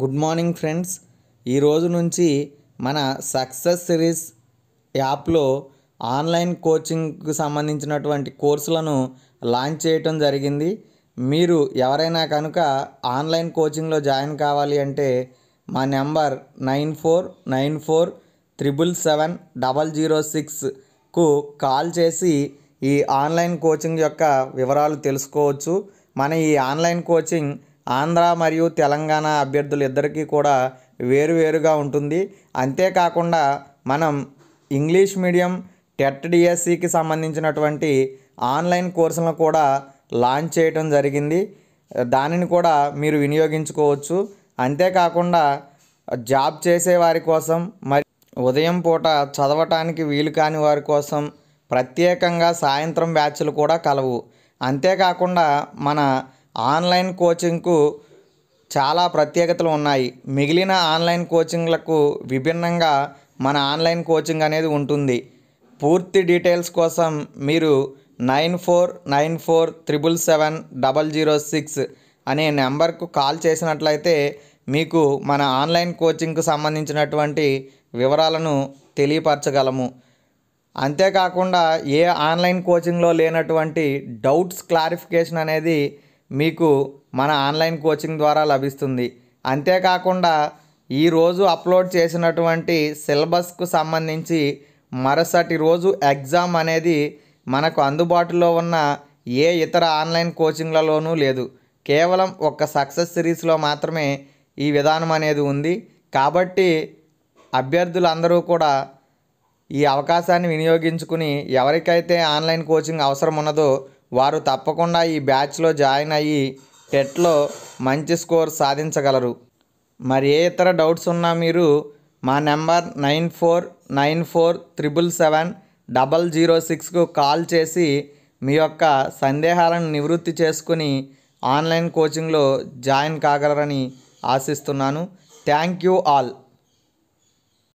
good morning friends ఈరోజు నుంచి మన సక్సెస్ సిరీస్ యాప్లో ఆన్లైన్ కోచింగ్కు సంబంధించినటువంటి కోర్సులను లాంచ్ చేయటం జరిగింది మీరు ఎవరైనా కనుక ఆన్లైన్ కోచింగ్లో జాయిన్ కావాలి అంటే మా number nine four nine four triple seven double zero సిక్స్కు కాల్ చేసి ఈ ఆన్లైన్ కోచింగ్ యొక్క వివరాలు తెలుసుకోవచ్చు మన ఈ ఆన్లైన్ కోచింగ్ ఆంధ్ర మరియు తెలంగాణ అభ్యర్థులు ఇద్దరికీ కూడా వేరువేరుగా ఉంటుంది అంతేకాకుండా మనం ఇంగ్లీష్ మీడియం టెట్ డిఎస్సికి సంబంధించినటువంటి ఆన్లైన్ కోర్సులను కూడా లాంచ్ చేయటం జరిగింది దానిని కూడా మీరు వినియోగించుకోవచ్చు అంతేకాకుండా జాబ్ చేసే వారి కోసం మరి ఉదయం పూట చదవటానికి వీలు కాని వారి కోసం ప్రత్యేకంగా సాయంత్రం బ్యాచ్లు కూడా కలవు అంతేకాకుండా మన ఆన్లైన్ కోచింగ్కు చాలా ప్రత్యేకతలు ఉన్నాయి మిగిలిన ఆన్లైన్ కోచింగ్లకు విభిన్నంగా మన ఆన్లైన్ కోచింగ్ అనేది ఉంటుంది పూర్తి డీటెయిల్స్ కోసం మీరు nine four nine four triple seven double zero six అనే నెంబర్కు కాల్ చేసినట్లయితే మీకు మన ఆన్లైన్ కోచింగ్కు సంబంధించినటువంటి వివరాలను తెలియపరచగలము అంతేకాకుండా ఏ ఆన్లైన్ కోచింగ్లో లేనటువంటి డౌట్స్ క్లారిఫికేషన్ అనేది మీకు మన ఆన్లైన్ కోచింగ్ ద్వారా లభిస్తుంది అంతేకాకుండా ఈరోజు అప్లోడ్ చేసినటువంటి సిలబస్కు సంబంధించి మరుసటి రోజు ఎగ్జామ్ అనేది మనకు అందుబాటులో ఉన్న ఏ ఇతర ఆన్లైన్ కోచింగ్లలోనూ లేదు కేవలం ఒక్క సక్సెస్ సిరీస్లో మాత్రమే ఈ విధానం అనేది ఉంది కాబట్టి అభ్యర్థులందరూ కూడా ఈ అవకాశాన్ని వినియోగించుకుని ఎవరికైతే ఆన్లైన్ కోచింగ్ అవసరం ఉన్నదో వారు తప్పకుండా ఈ బ్యాచ్లో జాయిన్ అయ్యి టెట్లో మంచి స్కోర్ సాధించగలరు మరి ఏ ఇతర డౌట్స్ ఉన్నా మీరు మా number nine four nine four triple seven double zero సిక్స్కు కాల్ చేసి మీ యొక్క సందేహాలను నివృత్తి చేసుకుని ఆన్లైన్ కోచింగ్లో జాయిన్ కాగలరని ఆశిస్తున్నాను థ్యాంక్ యూ ఆల్